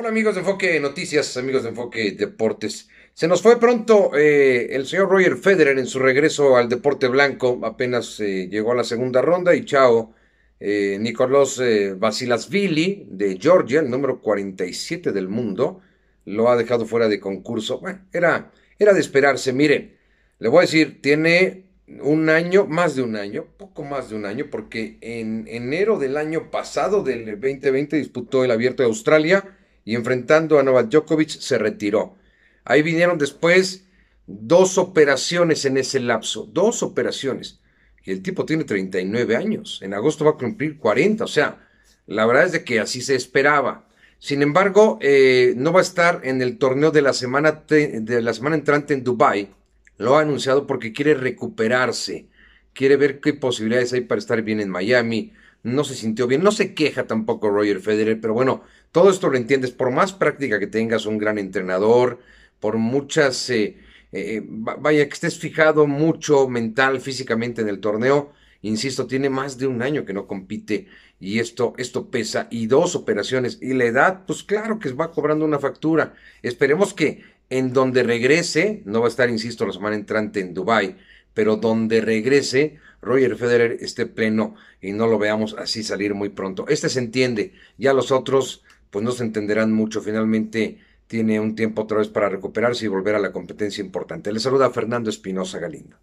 Hola amigos de Enfoque Noticias, amigos de Enfoque Deportes. Se nos fue pronto eh, el señor Roger Federer en su regreso al deporte blanco. Apenas eh, llegó a la segunda ronda y chao. Eh, Nicolás Vasilasvili de Georgia, el número 47 del mundo, lo ha dejado fuera de concurso. Bueno, era, era de esperarse. miren le voy a decir, tiene un año, más de un año, poco más de un año, porque en enero del año pasado, del 2020, disputó el Abierto de Australia y enfrentando a Novak Djokovic se retiró. Ahí vinieron después dos operaciones en ese lapso, dos operaciones. Y el tipo tiene 39 años, en agosto va a cumplir 40, o sea, la verdad es de que así se esperaba. Sin embargo, eh, no va a estar en el torneo de la semana, de la semana entrante en Dubai. Lo ha anunciado porque quiere recuperarse, quiere ver qué posibilidades hay para estar bien en Miami, no se sintió bien. No se queja tampoco Roger Federer, pero bueno, todo esto lo entiendes. Por más práctica que tengas, un gran entrenador, por muchas, eh, eh, vaya, que estés fijado mucho mental, físicamente en el torneo, insisto, tiene más de un año que no compite y esto, esto pesa y dos operaciones y la edad, pues claro que va cobrando una factura. Esperemos que en donde regrese, no va a estar, insisto, la semana entrante en Dubai pero donde regrese Roger Federer esté pleno y no lo veamos así salir muy pronto. Este se entiende, ya los otros pues no se entenderán mucho. Finalmente tiene un tiempo otra vez para recuperarse y volver a la competencia importante. Le saluda Fernando Espinosa Galindo.